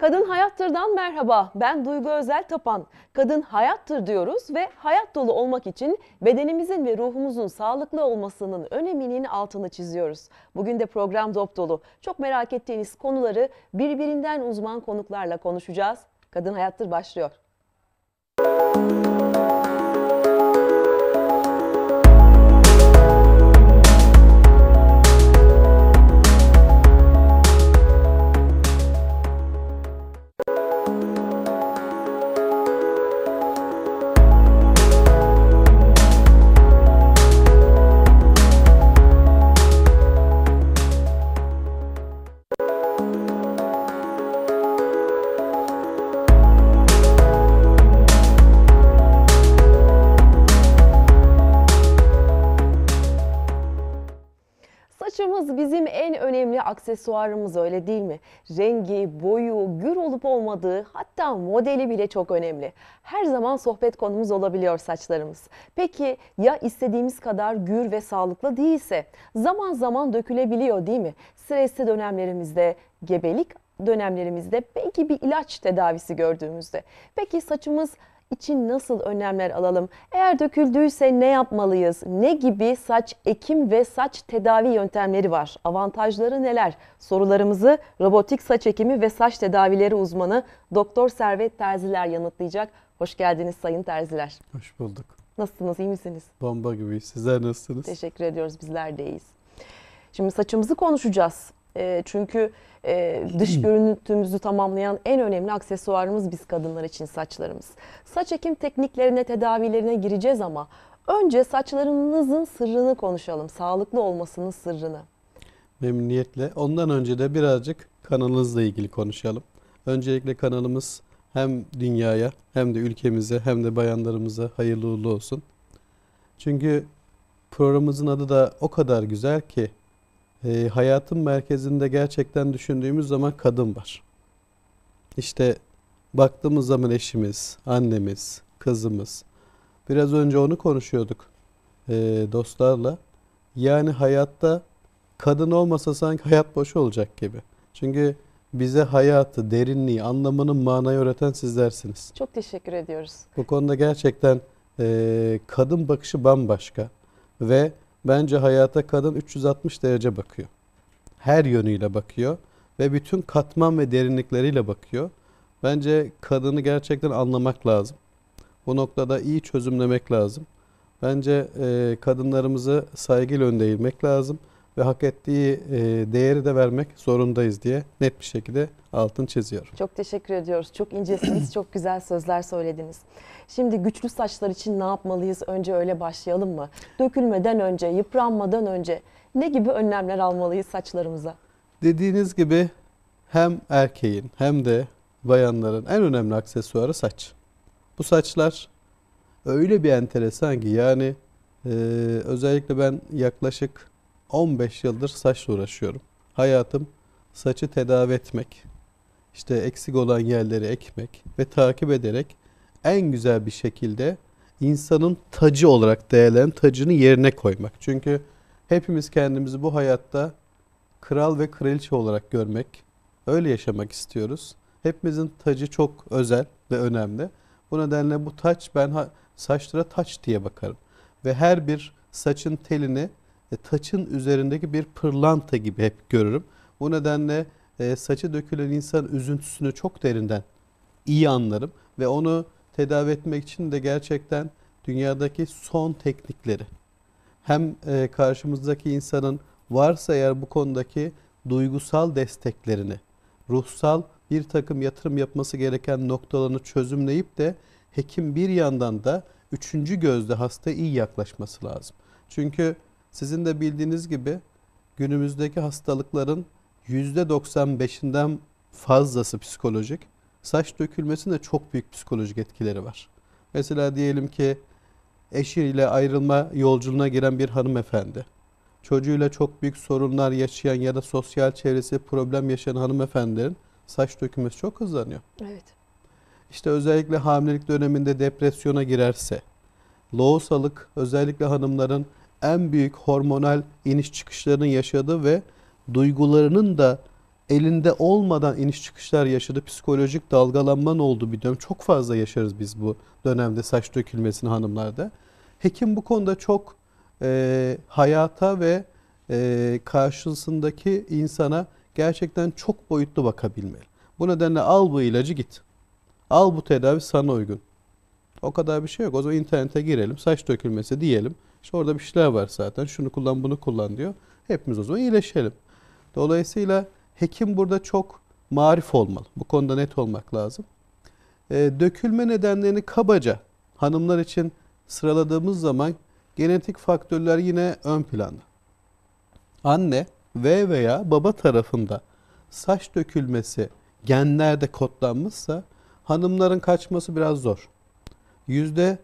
Kadın Hayattır'dan merhaba. Ben Duygu Özel Tapan. Kadın hayattır diyoruz ve hayat dolu olmak için bedenimizin ve ruhumuzun sağlıklı olmasının öneminin altını çiziyoruz. Bugün de program dop dolu. Çok merak ettiğiniz konuları birbirinden uzman konuklarla konuşacağız. Kadın Hayattır başlıyor. aksesuarımız öyle değil mi? Rengi, boyu, gür olup olmadığı hatta modeli bile çok önemli. Her zaman sohbet konumuz olabiliyor saçlarımız. Peki ya istediğimiz kadar gür ve sağlıklı değilse? Zaman zaman dökülebiliyor değil mi? Stresli dönemlerimizde, gebelik dönemlerimizde belki bir ilaç tedavisi gördüğümüzde. Peki saçımız için nasıl önlemler alalım? Eğer döküldüyse ne yapmalıyız? Ne gibi saç ekim ve saç tedavi yöntemleri var? Avantajları neler? Sorularımızı robotik saç ekimi ve saç tedavileri uzmanı Doktor Servet Terziler yanıtlayacak. Hoş geldiniz Sayın Terziler. Hoş bulduk. Nasılsınız? İyi misiniz? Bomba gibi. Sizler nasılsınız? Teşekkür ediyoruz. Bizler de iyiyiz. Şimdi saçımızı konuşacağız. Ee, çünkü e, dış hmm. görüntümüzü tamamlayan en önemli aksesuarımız biz kadınlar için saçlarımız. Saç ekim tekniklerine, tedavilerine gireceğiz ama önce saçlarınızın sırrını konuşalım. Sağlıklı olmasının sırrını. Memnuniyetle. Ondan önce de birazcık kanalınızla ilgili konuşalım. Öncelikle kanalımız hem dünyaya hem de ülkemize hem de bayanlarımıza hayırlı uğurlu olsun. Çünkü programımızın adı da o kadar güzel ki e, hayatın merkezinde gerçekten düşündüğümüz zaman kadın var. İşte baktığımız zaman eşimiz, annemiz, kızımız. Biraz önce onu konuşuyorduk e, dostlarla. Yani hayatta kadın olmasa sanki hayat boş olacak gibi. Çünkü bize hayatı, derinliği, anlamının manayı öğreten sizlersiniz. Çok teşekkür ediyoruz. Bu konuda gerçekten e, kadın bakışı bambaşka ve Bence hayata kadın 360 derece bakıyor. Her yönüyle bakıyor ve bütün katman ve derinlikleriyle bakıyor. Bence kadını gerçekten anlamak lazım. Bu noktada iyi çözümlemek lazım. Bence e, kadınlarımızı saygıyla önde eğilmek lazım ve hak ettiği e, değeri de vermek zorundayız diye net bir şekilde altın çiziyorum. Çok teşekkür ediyoruz. Çok incesiniz, çok güzel sözler söylediniz. Şimdi güçlü saçlar için ne yapmalıyız? Önce öyle başlayalım mı? Dökülmeden önce, yıpranmadan önce ne gibi önlemler almalıyız saçlarımıza? Dediğiniz gibi hem erkeğin hem de bayanların en önemli aksesuarı saç. Bu saçlar öyle bir enteresan ki yani e, özellikle ben yaklaşık 15 yıldır saçla uğraşıyorum. Hayatım saçı tedavi etmek, işte eksik olan yerleri ekmek ve takip ederek en güzel bir şekilde insanın tacı olarak değerlerin tacını yerine koymak. Çünkü hepimiz kendimizi bu hayatta kral ve kraliçe olarak görmek, öyle yaşamak istiyoruz. Hepimizin tacı çok özel ve önemli. Bu nedenle bu taç ben saçlara taç diye bakarım. Ve her bir saçın telini e, taçın üzerindeki bir pırlanta gibi hep görürüm. Bu nedenle e, saçı dökülen insan üzüntüsünü çok derinden iyi anlarım ve onu tedavi etmek için de gerçekten dünyadaki son teknikleri hem e, karşımızdaki insanın varsa eğer bu konudaki duygusal desteklerini, ruhsal bir takım yatırım yapması gereken noktalarını çözümleyip de hekim bir yandan da üçüncü gözle hasta iyi yaklaşması lazım. Çünkü sizin de bildiğiniz gibi günümüzdeki hastalıkların %95'inden fazlası psikolojik. Saç dökülmesinde çok büyük psikolojik etkileri var. Mesela diyelim ki eşiyle ayrılma yolculuğuna giren bir hanımefendi. Çocuğuyla çok büyük sorunlar yaşayan ya da sosyal çevresi problem yaşayan hanımefendilerin saç dökülmesi çok hızlanıyor. Evet. İşte özellikle hamilelik döneminde depresyona girerse, loğusalık özellikle hanımların en büyük hormonal iniş çıkışlarının yaşadığı ve duygularının da elinde olmadan iniş çıkışlar yaşadı. Psikolojik dalgalanma ne oldu bir dönem. Çok fazla yaşarız biz bu dönemde saç dökülmesini hanımlarda. Hekim bu konuda çok e, hayata ve e, karşısındaki insana gerçekten çok boyutlu bakabilmeli. Bu nedenle al bu ilacı git. Al bu tedavi sana uygun. O kadar bir şey yok. O zaman internete girelim. Saç dökülmesi diyelim. İşte orada bir şeyler var zaten. Şunu kullan bunu kullan diyor. Hepimiz o zaman iyileşelim. Dolayısıyla hekim burada çok marif olmalı. Bu konuda net olmak lazım. E, dökülme nedenlerini kabaca hanımlar için sıraladığımız zaman genetik faktörler yine ön planda. Anne ve veya baba tarafında saç dökülmesi genlerde kodlanmışsa hanımların kaçması biraz zor. Yüzde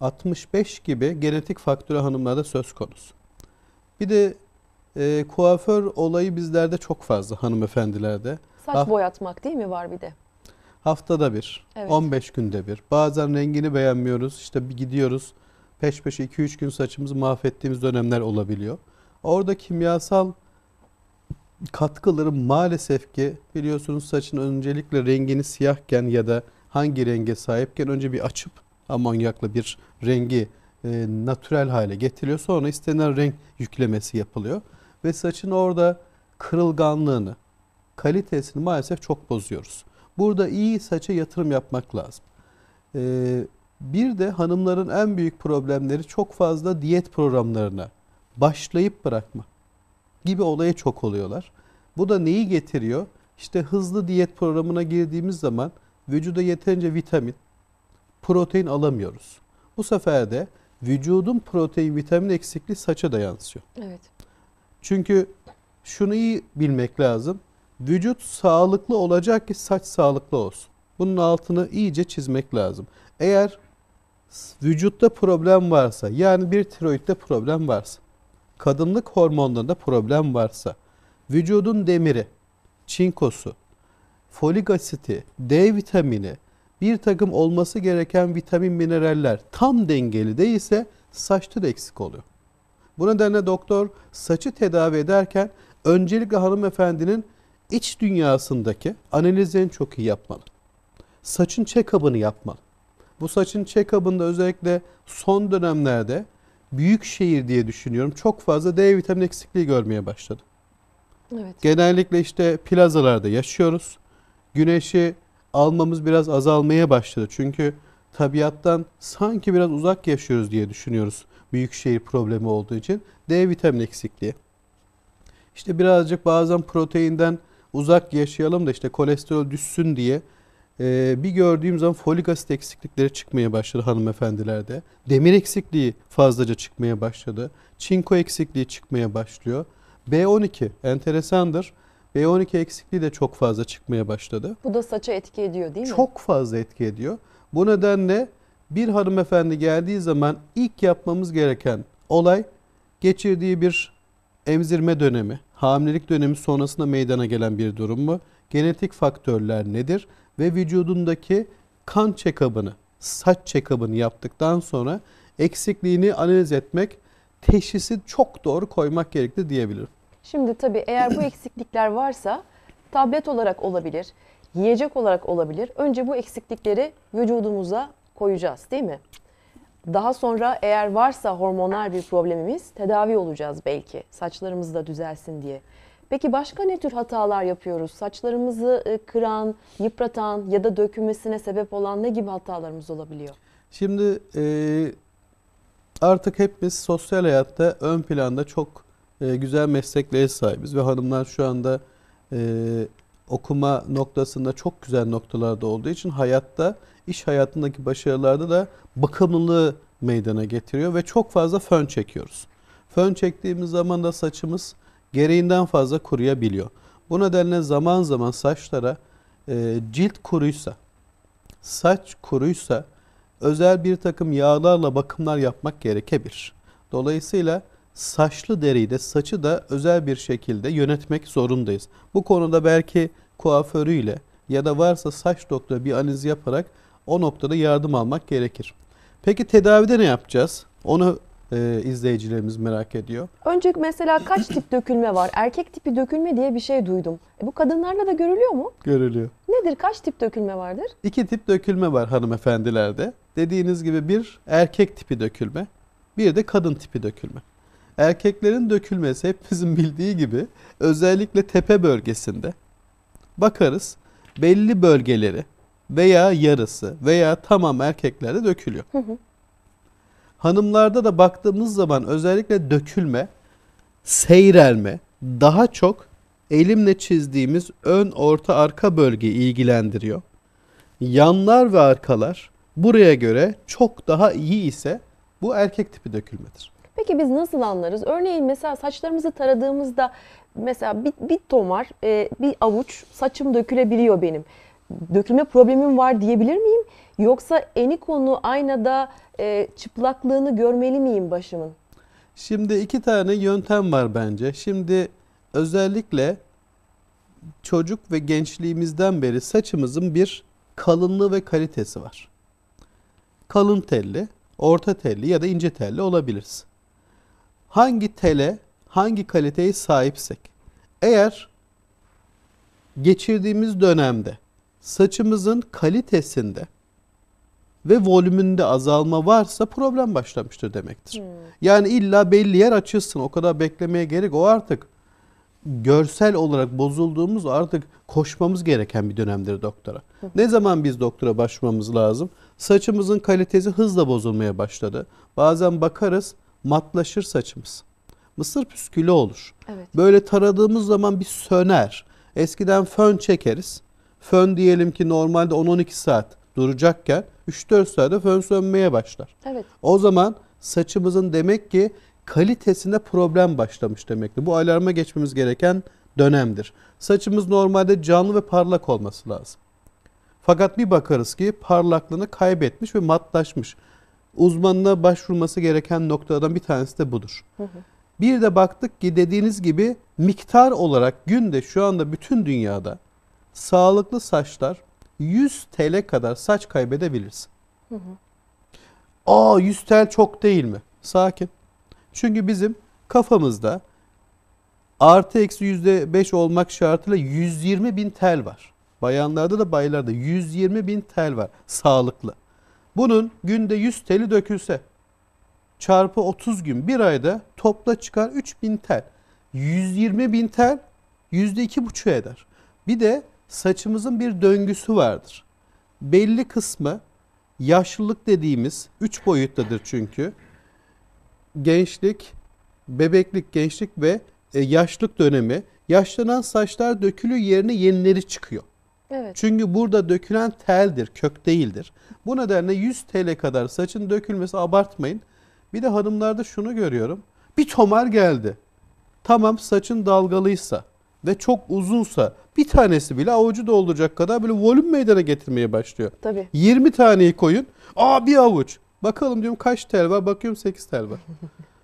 65 gibi genetik faktörü hanımlarda söz konusu. Bir de e, kuaför olayı bizlerde çok fazla hanımefendilerde. Saç Haft boyatmak değil mi var bir de? Haftada bir, evet. 15 günde bir. Bazen rengini beğenmiyoruz. işte bir gidiyoruz peş peşe 2-3 gün saçımızı mahvettiğimiz dönemler olabiliyor. Orada kimyasal katkıları maalesef ki biliyorsunuz saçın öncelikle rengini siyahken ya da hangi renge sahipken önce bir açıp amonyakla bir rengi e, natürel hale getiriyor. Sonra istenen renk yüklemesi yapılıyor ve saçın orada kırılganlığını, kalitesini maalesef çok bozuyoruz. Burada iyi saça yatırım yapmak lazım. Ee, bir de hanımların en büyük problemleri çok fazla diyet programlarına başlayıp bırakma gibi olaya çok oluyorlar. Bu da neyi getiriyor? İşte hızlı diyet programına girdiğimiz zaman vücuda yeterince vitamin, protein alamıyoruz. Bu sefer de vücudun protein, vitamin eksikliği saça da yansıyor. Evet. Çünkü şunu iyi bilmek lazım. Vücut sağlıklı olacak ki saç sağlıklı olsun. Bunun altını iyice çizmek lazım. Eğer vücutta problem varsa yani bir tiroidde problem varsa, kadınlık hormonlarında problem varsa, vücudun demiri, çinkosu, folik asiti, D vitamini, bir takım olması gereken vitamin mineraller tam dengeli değilse saçta tür eksik oluyor. Bu nedenle doktor saçı tedavi ederken öncelikle hanımefendinin iç dünyasındaki analizlerini çok iyi yapmalı. Saçın check-up'ını yapmalı. Bu saçın check-up'ında özellikle son dönemlerde büyük şehir diye düşünüyorum çok fazla D vitamini eksikliği görmeye başladı. Evet. Genellikle işte plazalarda yaşıyoruz. Güneşi almamız biraz azalmaya başladı. Çünkü tabiattan sanki biraz uzak yaşıyoruz diye düşünüyoruz. Büyük şehir problemi olduğu için. D vitamin eksikliği. İşte birazcık bazen proteinden uzak yaşayalım da işte kolesterol düşsün diye e, bir gördüğüm zaman folik asit eksiklikleri çıkmaya başladı hanımefendilerde. Demir eksikliği fazlaca çıkmaya başladı. Çinko eksikliği çıkmaya başlıyor. B12 enteresandır. B12 eksikliği de çok fazla çıkmaya başladı. Bu da saça etki ediyor değil mi? Çok fazla etki ediyor. Bu nedenle bir hanımefendi geldiği zaman ilk yapmamız gereken olay geçirdiği bir emzirme dönemi, hamilelik dönemi sonrasında meydana gelen bir durum mu? Genetik faktörler nedir? Ve vücudundaki kan check-up'ını, saç check-up'ını yaptıktan sonra eksikliğini analiz etmek, teşhisi çok doğru koymak gerekli diyebilirim. Şimdi tabii eğer bu eksiklikler varsa tablet olarak olabilir yiyecek olarak olabilir. Önce bu eksiklikleri vücudumuza koyacağız değil mi? Daha sonra eğer varsa hormonal bir problemimiz tedavi olacağız belki. Saçlarımız da düzelsin diye. Peki başka ne tür hatalar yapıyoruz? Saçlarımızı e, kıran, yıpratan ya da dökülmesine sebep olan ne gibi hatalarımız olabiliyor? Şimdi e, artık hep biz sosyal hayatta ön planda çok e, güzel mesleklere sahibiz ve hanımlar şu anda okuma noktasında çok güzel noktalarda olduğu için hayatta, iş hayatındaki başarılarda da bakımlılığı meydana getiriyor ve çok fazla fön çekiyoruz. Fön çektiğimiz zaman da saçımız gereğinden fazla kuruyabiliyor. Bu nedenle zaman zaman saçlara e, cilt kuruysa, saç kuruysa özel bir takım yağlarla bakımlar yapmak gerekebilir. Dolayısıyla saçlı deriyi de saçı da özel bir şekilde yönetmek zorundayız. Bu konuda belki kuaförüyle ya da varsa saç doktoru bir analiz yaparak o noktada yardım almak gerekir. Peki tedavide ne yapacağız? Onu e, izleyicilerimiz merak ediyor. Önce mesela kaç tip dökülme var? Erkek tipi dökülme diye bir şey duydum. E, bu kadınlarla da görülüyor mu? Görülüyor. Nedir? Kaç tip dökülme vardır? İki tip dökülme var hanımefendilerde. Dediğiniz gibi bir erkek tipi dökülme, bir de kadın tipi dökülme. Erkeklerin dökülmesi hepimizin bildiği gibi özellikle tepe bölgesinde bakarız belli bölgeleri veya yarısı veya tamam erkeklerde dökülüyor. Hı hı. Hanımlarda da baktığımız zaman özellikle dökülme, seyrelme daha çok elimle çizdiğimiz ön, orta, arka bölgeyi ilgilendiriyor. Yanlar ve arkalar buraya göre çok daha iyi ise bu erkek tipi dökülmedir. Peki biz nasıl anlarız? Örneğin mesela saçlarımızı taradığımızda mesela bir, bir ton var, e, bir avuç saçım dökülebiliyor benim. Dökülme problemim var diyebilir miyim? Yoksa eni konu aynada e, çıplaklığını görmeli miyim başımın? Şimdi iki tane yöntem var bence. Şimdi özellikle çocuk ve gençliğimizden beri saçımızın bir kalınlığı ve kalitesi var. Kalın telli, orta telli ya da ince telli olabiliriz hangi tele, hangi kaliteye sahipsek eğer geçirdiğimiz dönemde saçımızın kalitesinde ve volümünde azalma varsa problem başlamıştır demektir. Hmm. Yani illa belli yer açılsın. O kadar beklemeye gerek. O artık görsel olarak bozulduğumuz artık koşmamız gereken bir dönemdir doktora. Ne zaman biz doktora başvurmamız lazım? Saçımızın kalitesi hızla bozulmaya başladı. Bazen bakarız matlaşır saçımız. Mısır püskülü olur. Evet. Böyle taradığımız zaman bir söner. Eskiden fön çekeriz. Fön diyelim ki normalde 10-12 saat duracakken 3-4 saatte fön sönmeye başlar. Evet. O zaman saçımızın demek ki kalitesinde problem başlamış demektir. Bu alarma geçmemiz gereken dönemdir. Saçımız normalde canlı ve parlak olması lazım. Fakat bir bakarız ki parlaklığını kaybetmiş ve matlaşmış uzmanına başvurması gereken noktadan bir tanesi de budur. Hı hı. Bir de baktık ki dediğiniz gibi miktar olarak günde şu anda bütün dünyada sağlıklı saçlar 100 TL kadar saç kaybedebilirsin. Hı hı. Aa 100 TL çok değil mi? Sakin. Çünkü bizim kafamızda artı eksi yüzde beş olmak şartıyla 120 bin tel var. Bayanlarda da baylarda 120 bin tel var sağlıklı. Bunun günde 100 teli dökülse çarpı 30 gün bir ayda topla çıkar 3000 tel. 120 bin tel %2,5 eder. Bir de saçımızın bir döngüsü vardır. Belli kısmı yaşlılık dediğimiz 3 boyuttadır çünkü. Gençlik, bebeklik, gençlik ve e, yaşlılık dönemi yaşlanan saçlar dökülü yerine yenileri çıkıyor. Evet. Çünkü burada dökülen teldir, kök değildir. Bu nedenle 100 TL kadar saçın dökülmesi abartmayın. Bir de hanımlarda şunu görüyorum. Bir tomar geldi. Tamam saçın dalgalıysa ve çok uzunsa bir tanesi bile avucu dolduracak kadar böyle volüm meydana getirmeye başlıyor. Tabii. 20 taneyi koyun. Aa bir avuç. Bakalım diyorum kaç tel var? Bakıyorum 8 tel var.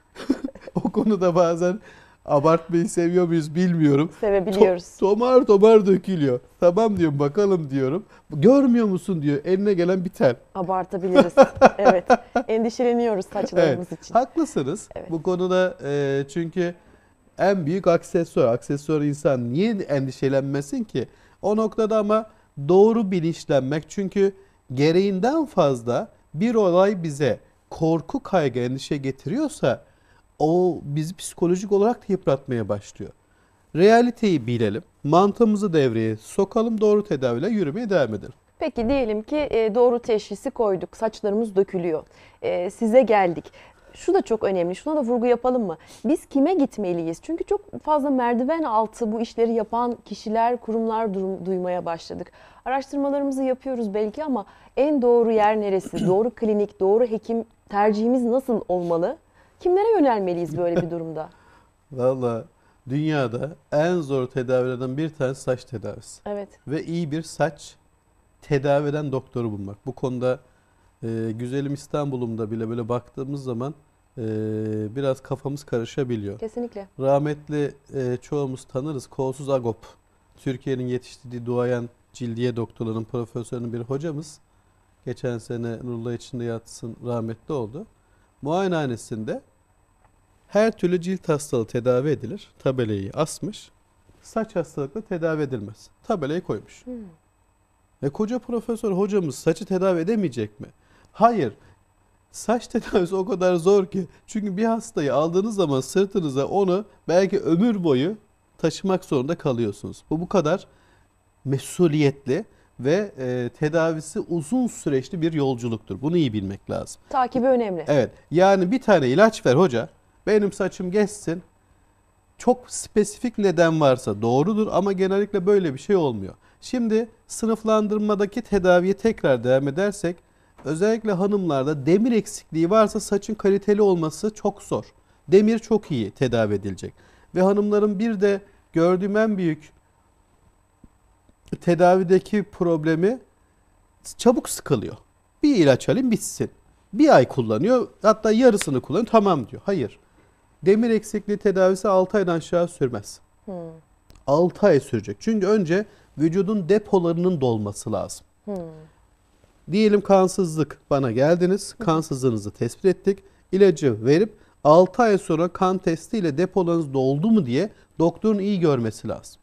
o konuda bazen Abartmayı seviyor muyuz bilmiyorum. Sevebiliyoruz. To tomar tomar dökülüyor. Tamam diyorum bakalım diyorum. Görmüyor musun diyor eline gelen bir tel. Abartabiliriz. evet. Endişeleniyoruz saçlarımız evet. için. Haklısınız. Evet. Bu konuda e, çünkü en büyük aksesuar. Aksesuar insan niye endişelenmesin ki? O noktada ama doğru bilinçlenmek. Çünkü gereğinden fazla bir olay bize korku, kaygı, endişe getiriyorsa o bizi psikolojik olarak da yıpratmaya başlıyor. Realiteyi bilelim, mantığımızı devreye sokalım, doğru tedaviyle yürümeye devam edelim. Peki diyelim ki e, doğru teşhisi koyduk, saçlarımız dökülüyor, e, size geldik şu da çok önemli. Şuna da vurgu yapalım mı? Biz kime gitmeliyiz? Çünkü çok fazla merdiven altı bu işleri yapan kişiler, kurumlar duymaya başladık. Araştırmalarımızı yapıyoruz belki ama en doğru yer neresi? doğru klinik, doğru hekim tercihimiz nasıl olmalı? Kimlere yönelmeliyiz böyle bir durumda? Valla dünyada en zor tedavilerden bir tanesi saç tedavisi. Evet. Ve iyi bir saç tedavi eden doktoru bulmak. Bu konuda e, güzelim İstanbul'umda bile böyle baktığımız zaman e, biraz kafamız karışabiliyor. Kesinlikle. Rahmetli e, çoğumuz tanırız. Kolsuz Agop. Türkiye'nin yetiştirdiği duayen cildiye doktorların profesörünün bir hocamız. Geçen sene Nurullah içinde yatsın rahmetli oldu. Muayenehanesinde her türlü cilt hastalığı tedavi edilir. Tabelayı asmış. Saç hastalıkla tedavi edilmez. Tabelayı koymuş. Hmm. Ve koca profesör hocamız saçı tedavi edemeyecek mi? Hayır. Saç tedavisi o kadar zor ki. Çünkü bir hastayı aldığınız zaman sırtınıza onu belki ömür boyu taşımak zorunda kalıyorsunuz. Bu bu kadar mesuliyetli ve e, tedavisi uzun süreçli bir yolculuktur. Bunu iyi bilmek lazım. Takibi önemli. Evet. Yani bir tane ilaç ver hoca benim saçım geçsin. Çok spesifik neden varsa doğrudur ama genellikle böyle bir şey olmuyor. Şimdi sınıflandırmadaki tedaviye tekrar devam edersek özellikle hanımlarda demir eksikliği varsa saçın kaliteli olması çok zor. Demir çok iyi tedavi edilecek. Ve hanımların bir de gördüğüm en büyük tedavideki problemi çabuk sıkılıyor. Bir ilaç alayım bitsin. Bir ay kullanıyor hatta yarısını kullanıyor tamam diyor. Hayır demir eksikliği tedavisi 6 aydan aşağı sürmez. Hmm. 6 ay sürecek. Çünkü önce vücudun depolarının dolması lazım. Hmm. Diyelim kansızlık bana geldiniz. Kansızlığınızı tespit ettik. İlacı verip 6 ay sonra kan testiyle depolarınız doldu mu diye doktorun iyi görmesi lazım.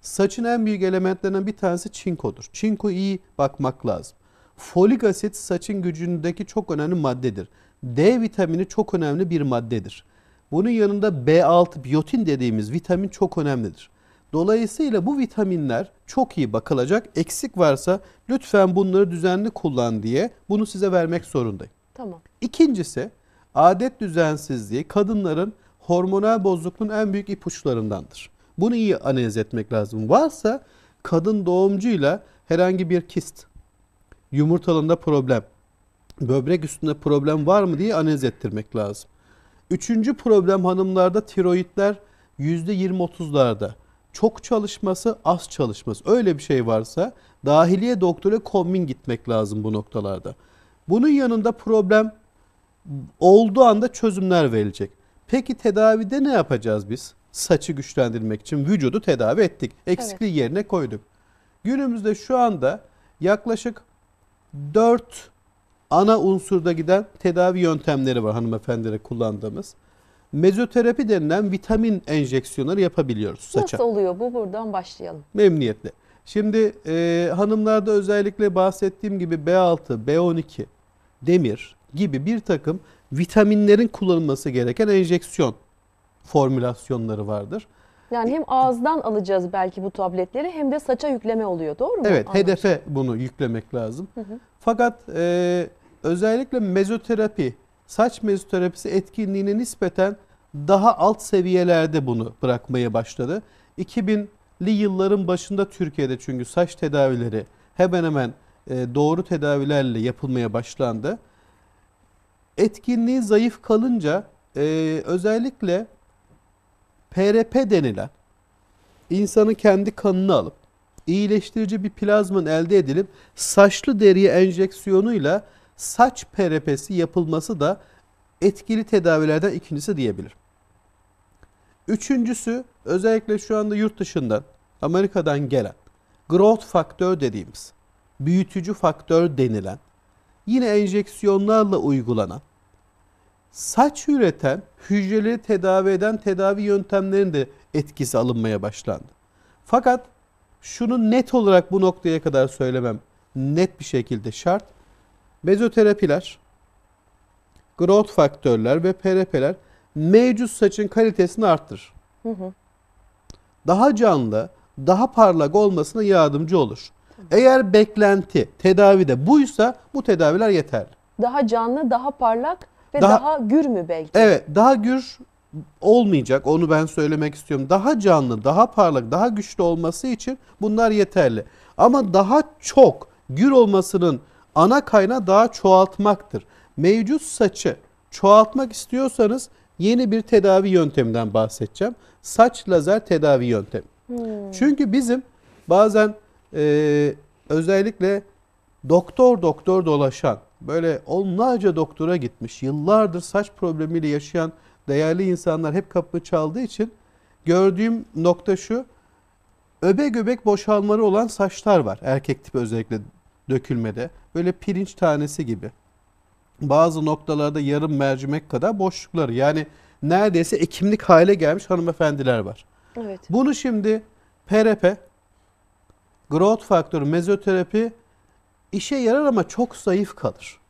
Saçın en büyük elementlerinden bir tanesi çinkodur. Çinko iyi bakmak lazım. Folik asit saçın gücündeki çok önemli maddedir. D vitamini çok önemli bir maddedir. Bunun yanında B6 biyotin dediğimiz vitamin çok önemlidir. Dolayısıyla bu vitaminler çok iyi bakılacak. Eksik varsa lütfen bunları düzenli kullan diye bunu size vermek zorundayım. Tamam. İkincisi adet düzensizliği kadınların hormonal bozukluğun en büyük ipuçlarındandır. Bunu iyi analiz etmek lazım. Varsa kadın doğumcuyla herhangi bir kist, yumurtalığında problem, böbrek üstünde problem var mı diye analiz ettirmek lazım. Üçüncü problem hanımlarda tiroidler %20-30'larda. Çok çalışması, az çalışması. Öyle bir şey varsa dahiliye doktora kombin gitmek lazım bu noktalarda. Bunun yanında problem olduğu anda çözümler verilecek. Peki tedavide ne yapacağız biz? Saçı güçlendirmek için vücudu tedavi ettik. Eksikliği evet. yerine koyduk. Günümüzde şu anda yaklaşık 4 ana unsurda giden tedavi yöntemleri var hanımefendilere kullandığımız. Mezoterapi denilen vitamin enjeksiyonları yapabiliyoruz saça. Nasıl oluyor bu? Buradan başlayalım. Memnuniyetle. Şimdi e, hanımlarda özellikle bahsettiğim gibi B6, B12, demir gibi bir takım vitaminlerin kullanılması gereken enjeksiyon formülasyonları vardır. Yani hem ağızdan alacağız belki bu tabletleri hem de saça yükleme oluyor doğru mu? Evet Anladım. hedefe bunu yüklemek lazım. Hı hı. Fakat e, özellikle mezoterapi, saç mezoterapisi etkinliğine nispeten daha alt seviyelerde bunu bırakmaya başladı. 2000'li yılların başında Türkiye'de çünkü saç tedavileri hemen hemen e, doğru tedavilerle yapılmaya başlandı. Etkinliği zayıf kalınca e, özellikle PRP denilen insanın kendi kanını alıp iyileştirici bir plazman elde edilip saçlı deriye enjeksiyonuyla saç PRP'si yapılması da etkili tedavilerden ikincisi diyebilir. Üçüncüsü özellikle şu anda yurt dışından Amerika'dan gelen growth faktör dediğimiz büyütücü faktör denilen yine enjeksiyonlarla uygulanan saç üreten hücreleri tedavi eden tedavi yöntemlerinin de etkisi alınmaya başlandı. Fakat şunu net olarak bu noktaya kadar söylemem net bir şekilde şart. Mezoterapiler, growth faktörler ve PRP'ler mevcut saçın kalitesini arttırır. Hı hı. Daha canlı, daha parlak olmasına yardımcı olur. Eğer beklenti tedavide buysa bu tedaviler yeterli. Daha canlı, daha parlak ve daha, daha gür mü belki? Evet daha gür olmayacak onu ben söylemek istiyorum. Daha canlı, daha parlak, daha güçlü olması için bunlar yeterli. Ama daha çok gür olmasının ana kaynağı daha çoğaltmaktır. Mevcut saçı çoğaltmak istiyorsanız yeni bir tedavi yönteminden bahsedeceğim. Saç lazer tedavi yöntemi. Hmm. Çünkü bizim bazen e, özellikle doktor doktor dolaşan böyle onlarca doktora gitmiş, yıllardır saç problemiyle yaşayan değerli insanlar hep kapımı çaldığı için gördüğüm nokta şu. Öbe göbek boşalmaları olan saçlar var. Erkek tipi özellikle dökülmede. Böyle pirinç tanesi gibi. Bazı noktalarda yarım mercimek kadar boşlukları. Yani neredeyse ekimlik hale gelmiş hanımefendiler var. Evet. Bunu şimdi PRP, growth faktörü, mezoterapi işe yarar ama çok zayıf kalır.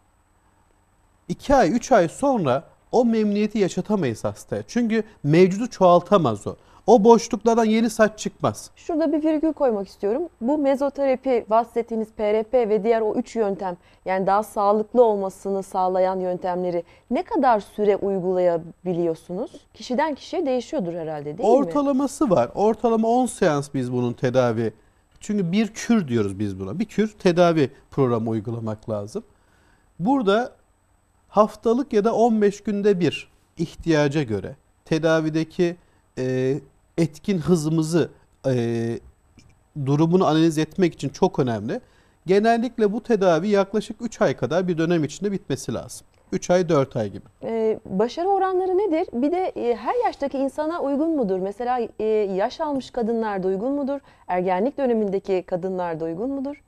İki ay, üç ay sonra o memnuniyeti yaşatamayız hastaya. Çünkü mevcudu çoğaltamaz o. O boşluklardan yeni saç çıkmaz. Şurada bir virgül koymak istiyorum. Bu mezoterapi bahsettiğiniz PRP ve diğer o üç yöntem yani daha sağlıklı olmasını sağlayan yöntemleri ne kadar süre uygulayabiliyorsunuz? Kişiden kişiye değişiyordur herhalde değil Ortalaması mi? Ortalaması var. Ortalama 10 seans biz bunun tedavi çünkü bir kür diyoruz biz buna. Bir kür tedavi programı uygulamak lazım. Burada haftalık ya da 15 günde bir ihtiyaca göre tedavideki e, etkin hızımızı e, durumunu analiz etmek için çok önemli. Genellikle bu tedavi yaklaşık 3 ay kadar bir dönem içinde bitmesi lazım. 3 ay 4 ay gibi. Ee, başarı oranları nedir? Bir de e, her yaştaki insana uygun mudur? Mesela e, yaş almış kadınlarda uygun mudur? Ergenlik dönemindeki kadınlarda uygun mudur?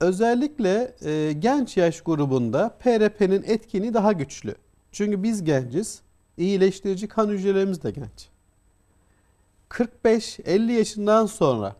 Özellikle e, genç yaş grubunda PRP'nin etkini daha güçlü. Çünkü biz genciz, iyileştirici kan hücrelerimiz de genç. 45-50 yaşından sonra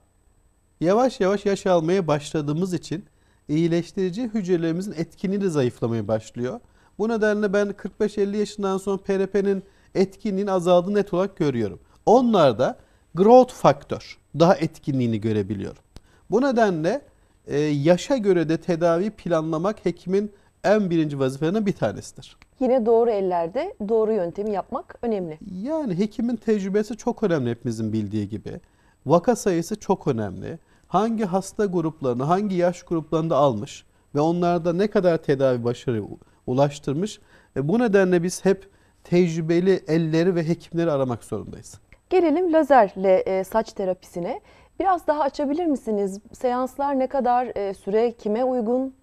yavaş yavaş yaş almaya başladığımız için iyileştirici hücrelerimizin etkinliği de zayıflamaya başlıyor. Bu nedenle ben 45-50 yaşından sonra PRP'nin etkinliğin azaldığını net olarak görüyorum. Onlarda growth faktör daha etkinliğini görebiliyorum. Bu nedenle e, yaşa göre de tedavi planlamak hekimin en birinci vazifelerinden bir tanesidir. Yine doğru ellerde doğru yöntemi yapmak önemli. Yani hekimin tecrübesi çok önemli hepimizin bildiği gibi. Vaka sayısı çok önemli. Hangi hasta gruplarını, hangi yaş gruplarında almış ve onlarda ne kadar tedavi başarı ulaştırmış. E bu nedenle biz hep tecrübeli elleri ve hekimleri aramak zorundayız. Gelelim lazerle e, saç terapisine. Biraz daha açabilir misiniz? Seanslar ne kadar e, süre, kime uygun?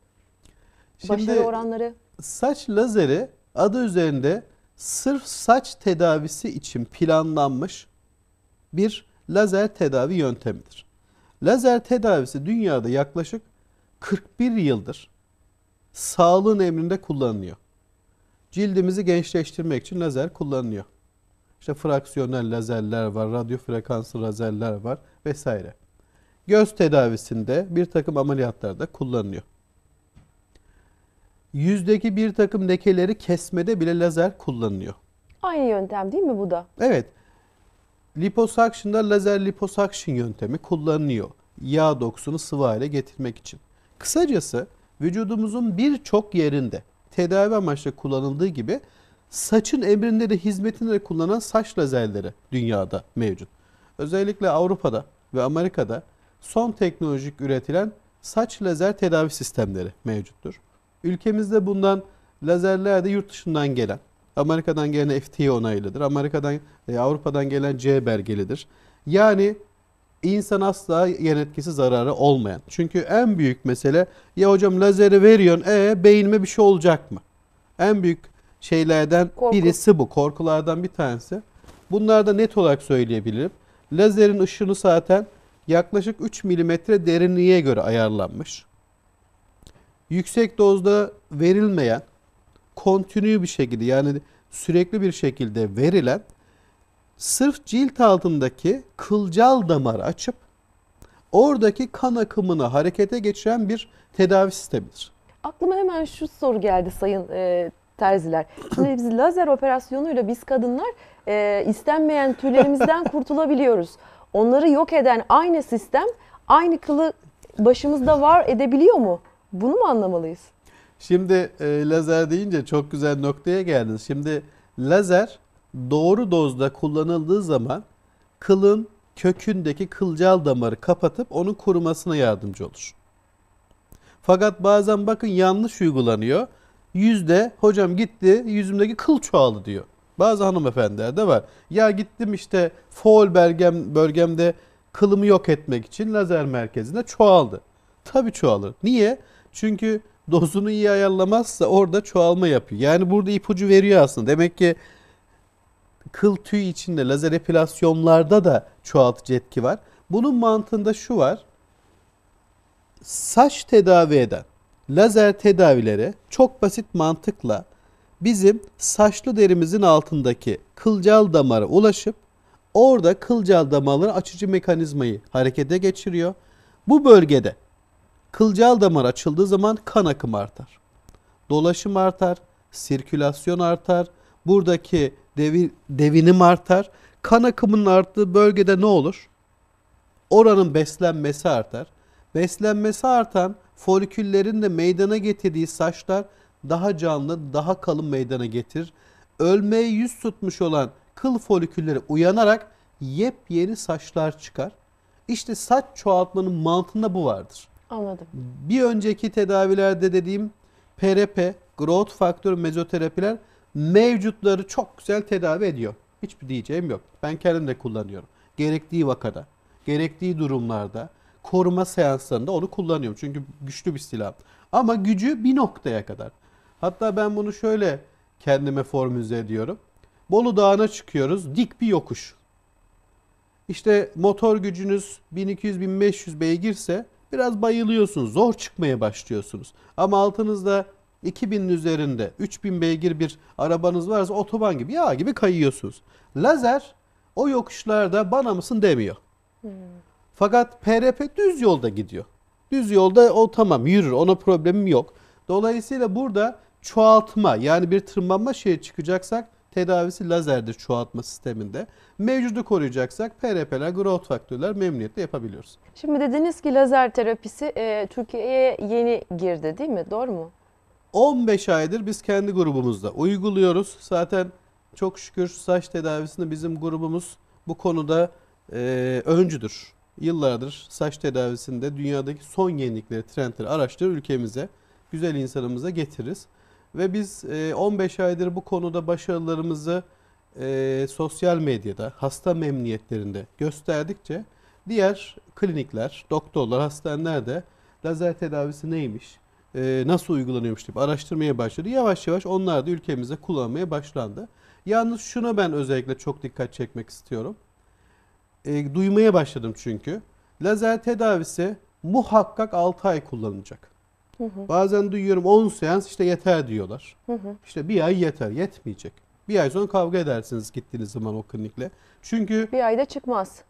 Başarı oranları? Saç lazeri adı üzerinde sırf saç tedavisi için planlanmış bir lazer tedavi yöntemidir. Lazer tedavisi dünyada yaklaşık 41 yıldır sağlığın emrinde kullanılıyor. Cildimizi gençleştirmek için lazer kullanılıyor. İşte fraksiyonel lazerler var, radyo frekanslı lazerler var vesaire. Göz tedavisinde bir takım ameliyatlarda kullanılıyor. Yüzdeki bir takım lekeleri kesmede bile lazer kullanılıyor. Aynı yöntem değil mi bu da? Evet. Liposuction'da lazer liposuction yöntemi kullanılıyor. Yağ dokusunu sıvı hale getirmek için. Kısacası vücudumuzun birçok yerinde tedavi amaçlı kullanıldığı gibi saçın emrinde de hizmetinde de kullanılan saç lazerleri dünyada mevcut. Özellikle Avrupa'da ve Amerika'da son teknolojik üretilen saç lazer tedavi sistemleri mevcuttur. Ülkemizde bundan lazerler de yurt dışından gelen, Amerika'dan gelen FDA onaylıdır. Amerika'dan, e, Avrupa'dan gelen C belgelidir. Yani insan asla yan etkisi zararı olmayan. Çünkü en büyük mesele ya hocam lazeri veriyorsun e beynime bir şey olacak mı? En büyük şeylerden Korku. birisi bu. Korkulardan bir tanesi. Bunlarda net olarak söyleyebilirim. Lazerin ışını zaten yaklaşık 3 milimetre derinliğe göre ayarlanmış. Yüksek dozda verilmeyen, kontinu bir şekilde yani sürekli bir şekilde verilen sırf cilt altındaki kılcal damarı açıp oradaki kan akımını harekete geçiren bir tedavi sistemidir. Aklıma hemen şu soru geldi Sayın e, Terziler. Şimdi biz lazer operasyonuyla biz kadınlar e, istenmeyen tüylerimizden kurtulabiliyoruz. Onları yok eden aynı sistem aynı kılı başımızda var edebiliyor mu? Bunu mu anlamalıyız? Şimdi e, lazer deyince çok güzel noktaya geldiniz. Şimdi lazer doğru dozda kullanıldığı zaman kılın kökündeki kılcal damarı kapatıp onun kurumasına yardımcı olur. Fakat bazen bakın yanlış uygulanıyor. Yüzde hocam gitti yüzümdeki kıl çoğaldı diyor. Bazı hanımefendiler de var. Ya gittim işte foal bölgem, bölgemde kılımı yok etmek için lazer merkezinde çoğaldı. Tabi çoğalır. Niye? Çünkü dozunu iyi ayarlamazsa orada çoğalma yapıyor. Yani burada ipucu veriyor aslında. Demek ki kıl tüy içinde lazer epilasyonlarda da çoğaltıcı etki var. Bunun mantığında şu var. Saç tedavi eden lazer tedavileri çok basit mantıkla bizim saçlı derimizin altındaki kılcal damara ulaşıp orada kılcal damarları açıcı mekanizmayı harekete geçiriyor. Bu bölgede kılcal damar açıldığı zaman kan akımı artar. Dolaşım artar, sirkülasyon artar. Buradaki devi, devinim artar. Kan akımının arttığı bölgede ne olur? Oranın beslenmesi artar. Beslenmesi artan foliküllerin de meydana getirdiği saçlar daha canlı, daha kalın meydana getirir. Ölmeye yüz tutmuş olan kıl folikülleri uyanarak yepyeni saçlar çıkar. İşte saç çoğaltmanın mantığında bu vardır. Anladım. Bir önceki tedavilerde dediğim PRP, growth faktör mezoterapiler mevcutları çok güzel tedavi ediyor. Hiçbir diyeceğim yok. Ben kendim de kullanıyorum. Gerektiği vakada, gerektiği durumlarda, koruma seanslarında onu kullanıyorum. Çünkü güçlü bir silah. Ama gücü bir noktaya kadar. Hatta ben bunu şöyle kendime formüle ediyorum. Bolu Dağı'na çıkıyoruz. Dik bir yokuş. İşte motor gücünüz 1200-1500 beygirse biraz bayılıyorsunuz. Zor çıkmaya başlıyorsunuz. Ama altınızda 2000'in üzerinde 3000 beygir bir arabanız varsa otoban gibi yağ gibi kayıyorsunuz. Lazer o yokuşlarda bana mısın demiyor. Hmm. Fakat PRP düz yolda gidiyor. Düz yolda o tamam yürür ona problemim yok. Dolayısıyla burada çoğaltma yani bir tırmanma şeye çıkacaksak tedavisi lazerdir çoğaltma sisteminde. Mevcudu koruyacaksak PRP'ler, growth faktörler memnuniyetle yapabiliyoruz. Şimdi dediniz ki lazer terapisi e, Türkiye'ye yeni girdi değil mi? Doğru mu? 15 aydır biz kendi grubumuzda uyguluyoruz. Zaten çok şükür saç tedavisinde bizim grubumuz bu konuda e, öncüdür. Yıllardır saç tedavisinde dünyadaki son yenilikleri, trendleri araştırır ülkemize, güzel insanımıza getiririz. Ve biz e, 15 aydır bu konuda başarılarımızı e, sosyal medyada, hasta memniyetlerinde gösterdikçe diğer klinikler, doktorlar, hastaneler de lazer tedavisi neymiş, e, nasıl uygulanıyormuş diye araştırmaya başladı. Yavaş yavaş onlar da ülkemizde kullanmaya başlandı. Yalnız şuna ben özellikle çok dikkat çekmek istiyorum. E, duymaya başladım çünkü. Lazer tedavisi muhakkak 6 ay kullanılacak. Hı hı. Bazen duyuyorum 10 seans işte yeter diyorlar. Hı hı. İşte bir ay yeter, yetmeyecek. Bir ay sonra kavga edersiniz gittiğiniz zaman o klinikle. Çünkü bir ayda çıkmaz.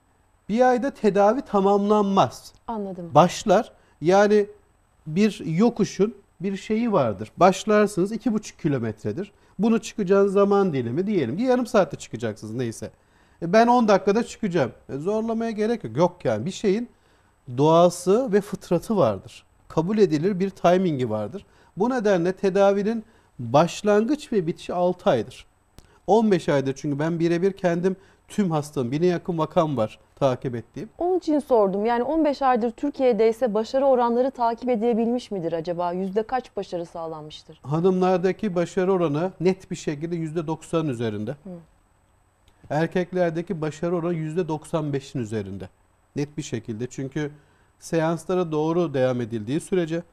Bir ayda tedavi tamamlanmaz. Anladım. Başlar. Yani bir yokuşun bir şeyi vardır. Başlarsınız iki buçuk kilometredir. Bunu çıkacağınız zaman dilimi diyelim ki yarım saatte çıkacaksınız neyse. E, ben 10 dakikada çıkacağım. E, zorlamaya gerek yok. Yok yani bir şeyin doğası ve fıtratı vardır. Kabul edilir bir timingi vardır. Bu nedenle tedavinin başlangıç ve bitişi 6 aydır. 15 aydır çünkü ben birebir kendim tüm hastam, bine yakın vakam var takip ettiğim. Onun için sordum. Yani 15 aydır Türkiye'de ise başarı oranları takip edilebilmiş midir acaba? Yüzde kaç başarı sağlanmıştır? Hanımlardaki başarı oranı net bir şekilde yüzde 90 üzerinde. Hı. Erkeklerdeki başarı oranı yüzde 95'in üzerinde. Net bir şekilde. Çünkü seanslara doğru devam edildiği sürece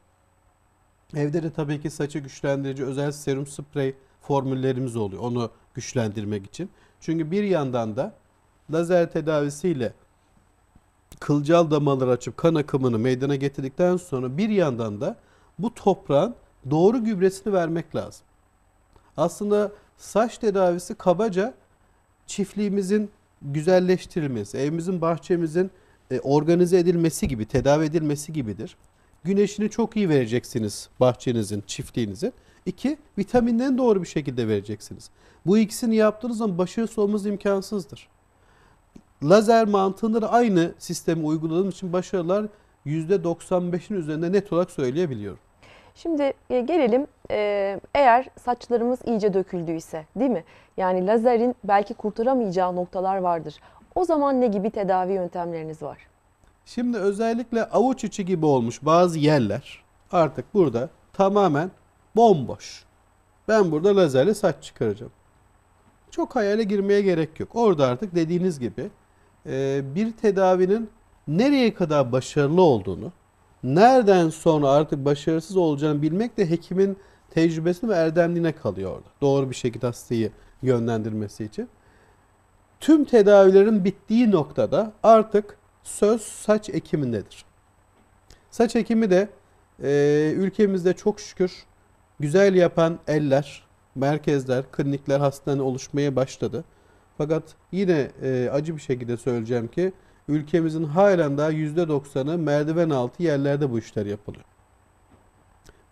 evde de tabii ki saçı güçlendirici özel serum sprey formüllerimiz oluyor. Onu güçlendirmek için. Çünkü bir yandan da lazer tedavisiyle kılcal damarları açıp kan akımını meydana getirdikten sonra bir yandan da bu toprağın doğru gübresini vermek lazım. Aslında saç tedavisi kabaca çiftliğimizin güzelleştirilmesi, evimizin, bahçemizin e, organize edilmesi gibi, tedavi edilmesi gibidir. Güneşini çok iyi vereceksiniz bahçenizin, çiftliğinizin. İki, vitaminlerini doğru bir şekilde vereceksiniz. Bu ikisini yaptığınız zaman başarısız olmanız imkansızdır. Lazer mantığında aynı sistemi uyguladığım için başarılar %95'in üzerinde net olarak söyleyebiliyorum. Şimdi e, gelelim e, eğer saçlarımız iyice döküldüyse değil mi? Yani lazerin belki kurtaramayacağı noktalar vardır. O zaman ne gibi tedavi yöntemleriniz var? Şimdi özellikle avuç içi gibi olmuş bazı yerler artık burada tamamen Bomboş. Ben burada lazerle saç çıkaracağım. Çok hayale girmeye gerek yok. Orada artık dediğiniz gibi e, bir tedavinin nereye kadar başarılı olduğunu, nereden sonra artık başarısız olacağını bilmek de hekimin tecrübesine ve erdemliğine kalıyor orada. Doğru bir şekilde hastayı yönlendirmesi için. Tüm tedavilerin bittiği noktada artık söz saç ekimindedir. Saç ekimi de e, ülkemizde çok şükür Güzel yapan eller, merkezler, klinikler, hastane oluşmaya başladı. Fakat yine e, acı bir şekilde söyleyeceğim ki ülkemizin halen daha %90'ı merdiven altı yerlerde bu işler yapılıyor.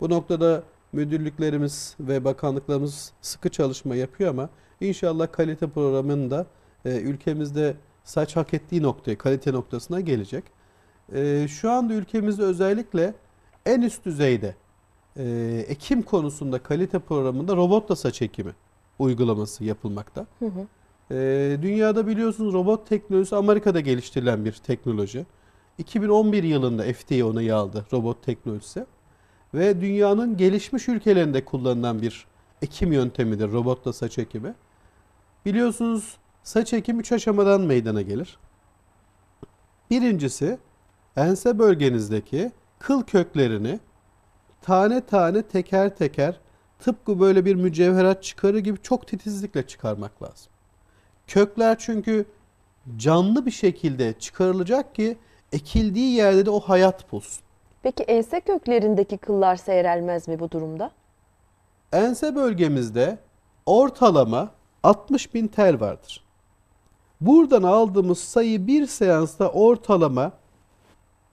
Bu noktada müdürlüklerimiz ve bakanlıklarımız sıkı çalışma yapıyor ama inşallah kalite programında e, ülkemizde saç hak ettiği noktaya, kalite noktasına gelecek. E, şu anda ülkemizde özellikle en üst düzeyde e, ekim konusunda kalite programında robotla saç ekimi uygulaması yapılmakta. Hı hı. E, dünyada biliyorsunuz robot teknolojisi Amerika'da geliştirilen bir teknoloji. 2011 yılında FDA onayı aldı robot teknolojisi. Ve dünyanın gelişmiş ülkelerinde kullanılan bir ekim yöntemidir robotla saç ekimi. Biliyorsunuz saç ekimi 3 aşamadan meydana gelir. Birincisi ense bölgenizdeki kıl köklerini tane tane teker teker tıpkı böyle bir mücevherat çıkarı gibi çok titizlikle çıkarmak lazım. Kökler çünkü canlı bir şekilde çıkarılacak ki ekildiği yerde de o hayat bulsun. Peki ense köklerindeki kıllar seyrelmez mi bu durumda? Ense bölgemizde ortalama 60 bin tel vardır. Buradan aldığımız sayı bir seansta ortalama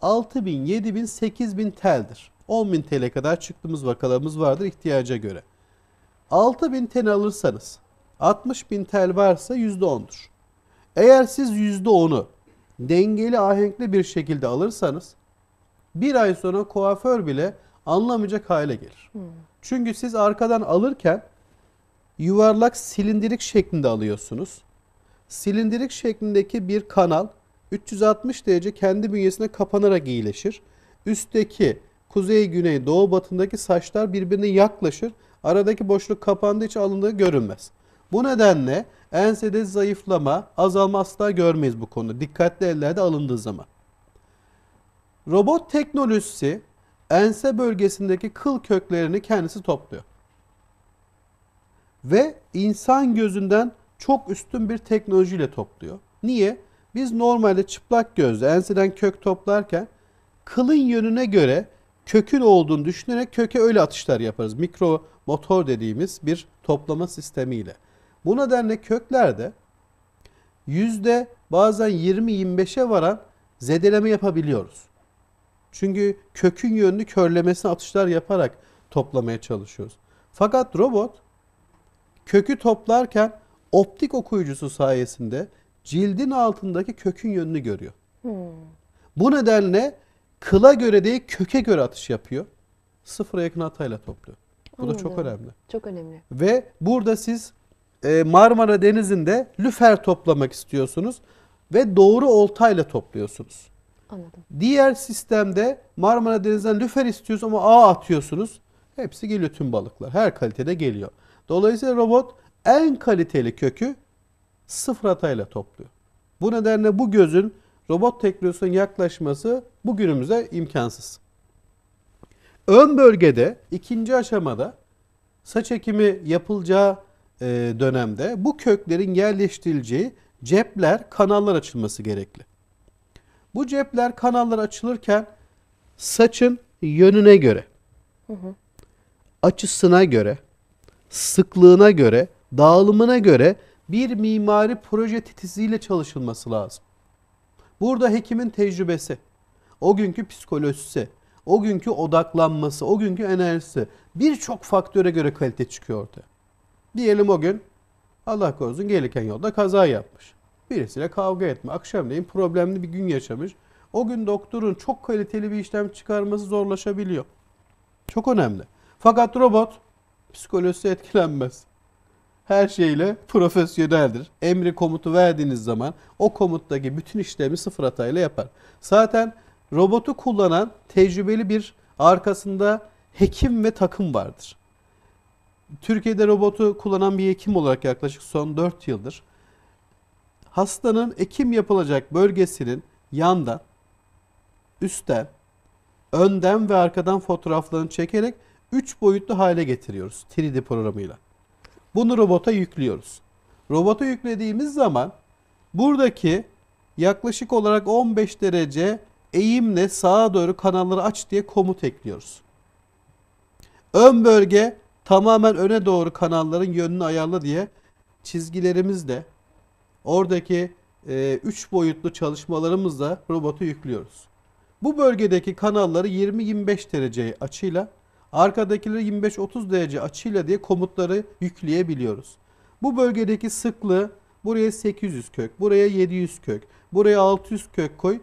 6 bin, 7 bin, 8 bin teldir. 10.000 TL kadar çıktığımız vakalarımız vardır ihtiyaca göre. 6.000 TL alırsanız 60.000 TL varsa %10'dur. Eğer siz %10'u dengeli ahenkli bir şekilde alırsanız bir ay sonra kuaför bile anlamayacak hale gelir. Hmm. Çünkü siz arkadan alırken yuvarlak silindirik şeklinde alıyorsunuz. Silindirik şeklindeki bir kanal 360 derece kendi bünyesine kapanarak iyileşir. Üstteki kuzey, güney, doğu, batındaki saçlar birbirine yaklaşır. Aradaki boşluk kapandığı için alındığı görünmez. Bu nedenle ensede zayıflama, azalma asla görmeyiz bu konuda. Dikkatli ellerde alındığı zaman. Robot teknolojisi ense bölgesindeki kıl köklerini kendisi topluyor. Ve insan gözünden çok üstün bir teknolojiyle topluyor. Niye? Biz normalde çıplak gözle enseden kök toplarken kılın yönüne göre kökün olduğunu düşünerek köke öyle atışlar yaparız. Mikro motor dediğimiz bir toplama sistemiyle. Bu nedenle köklerde yüzde bazen 20-25'e varan zedeleme yapabiliyoruz. Çünkü kökün yönünü körlemesine atışlar yaparak toplamaya çalışıyoruz. Fakat robot kökü toplarken optik okuyucusu sayesinde cildin altındaki kökün yönünü görüyor. Hmm. Bu nedenle Kıla göre değil köke göre atış yapıyor. Sıfıra yakın hatayla topluyor. Bu Anladım. da çok önemli. Çok önemli. Ve burada siz e, Marmara Denizi'nde lüfer toplamak istiyorsunuz ve doğru oltayla topluyorsunuz. Anladım. Diğer sistemde Marmara Denizi'nden lüfer istiyorsunuz ama ağ atıyorsunuz. Hepsi geliyor tüm balıklar. Her kalitede geliyor. Dolayısıyla robot en kaliteli kökü sıfır hatayla topluyor. Bu nedenle bu gözün robot teknolojisine yaklaşması bugünümüze imkansız. Ön bölgede ikinci aşamada saç ekimi yapılacağı e, dönemde bu köklerin yerleştirileceği cepler, kanallar açılması gerekli. Bu cepler, kanallar açılırken saçın yönüne göre, açısına göre, sıklığına göre, dağılımına göre bir mimari proje titiziyle çalışılması lazım. Burada hekimin tecrübesi, o günkü psikolojisi, o günkü odaklanması, o günkü enerjisi birçok faktöre göre kalite çıkıyor ortaya. Diyelim o gün Allah korusun gelirken yolda kaza yapmış. Birisiyle kavga etme, akşamleyin problemli bir gün yaşamış. O gün doktorun çok kaliteli bir işlem çıkarması zorlaşabiliyor. Çok önemli. Fakat robot psikolojisi etkilenmez. Her şeyle profesyoneldir. Emri komutu verdiğiniz zaman o komuttaki bütün işlemi sıfır hatayla yapar. Zaten robotu kullanan tecrübeli bir arkasında hekim ve takım vardır. Türkiye'de robotu kullanan bir hekim olarak yaklaşık son 4 yıldır hastanın ekim yapılacak bölgesinin yanda, üstten, önden ve arkadan fotoğraflarını çekerek 3 boyutlu hale getiriyoruz 3D programıyla. Bunu robota yüklüyoruz. Robota yüklediğimiz zaman buradaki yaklaşık olarak 15 derece eğimle sağa doğru kanalları aç diye komut ekliyoruz. Ön bölge tamamen öne doğru kanalların yönünü ayarla diye çizgilerimizle oradaki 3 e, üç boyutlu çalışmalarımızla robotu yüklüyoruz. Bu bölgedeki kanalları 20-25 derece açıyla, arkadakileri 25-30 derece açıyla diye komutları yükleyebiliyoruz. Bu bölgedeki sıklığı buraya 800 kök, buraya 700 kök, buraya 600 kök koy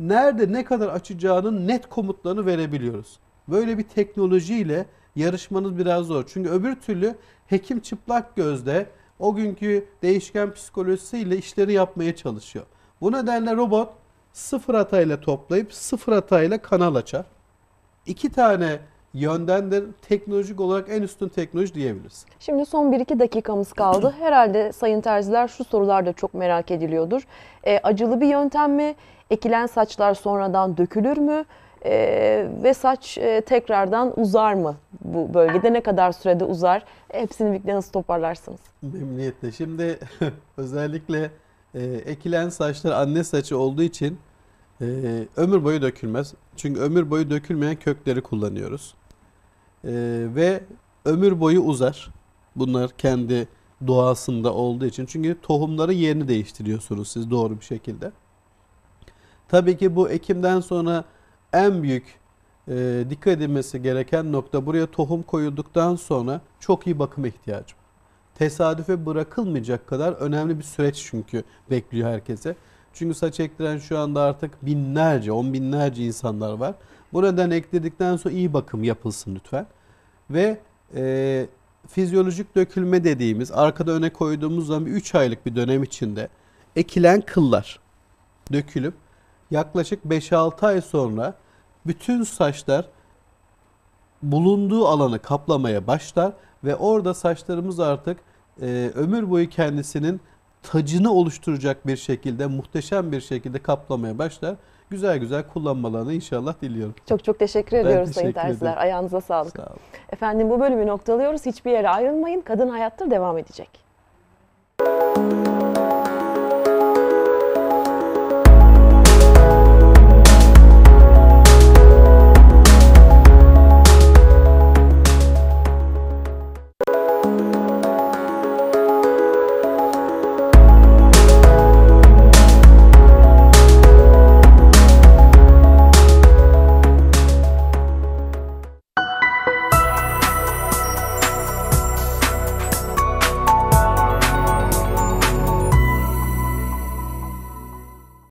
nerede ne kadar açacağının net komutlarını verebiliyoruz. Böyle bir teknolojiyle yarışmanız biraz zor. Çünkü öbür türlü hekim çıplak gözde o günkü değişken psikolojisiyle işleri yapmaya çalışıyor. Bu nedenle robot sıfır hatayla toplayıp sıfır hatayla kanal açar. İki tane yönden de teknolojik olarak en üstün teknoloji diyebiliriz. Şimdi son 1-2 dakikamız kaldı. Herhalde sayın terziler şu sorular da çok merak ediliyordur. E, acılı bir yöntem mi? Ekilen saçlar sonradan dökülür mü? E, ve saç e, tekrardan uzar mı bu bölgede? Ne kadar sürede uzar? Hepsini birlikte nasıl toparlarsınız? Memnuniyetle. Şimdi özellikle e, ekilen saçlar anne saçı olduğu için ee, ömür boyu dökülmez. Çünkü ömür boyu dökülmeyen kökleri kullanıyoruz e, ve ömür boyu uzar. Bunlar kendi doğasında olduğu için. Çünkü tohumları yerini değiştiriyorsunuz siz doğru bir şekilde. Tabii ki bu ekimden sonra en büyük e, dikkat edilmesi gereken nokta buraya tohum koyulduktan sonra çok iyi bakıma ihtiyacım. Tesadüfe bırakılmayacak kadar önemli bir süreç çünkü bekliyor herkese. Çünkü saç ektiren şu anda artık binlerce, on binlerce insanlar var. Buradan ekledikten sonra iyi bakım yapılsın lütfen. Ve e, fizyolojik dökülme dediğimiz arkada öne koyduğumuz zaman 3 aylık bir dönem içinde ekilen kıllar dökülüp yaklaşık 5-6 ay sonra bütün saçlar bulunduğu alanı kaplamaya başlar ve orada saçlarımız artık e, ömür boyu kendisinin tacını oluşturacak bir şekilde muhteşem bir şekilde kaplamaya başlar güzel güzel kullanmalarını inşallah diliyorum. Çok çok teşekkür ben ediyoruz teşekkür Sayın Terziler. Ederim. Ayağınıza sağlık. Sağ olun. Efendim bu bölümü noktalıyoruz. Hiçbir yere ayrılmayın. Kadın Hayattır devam edecek. Müzik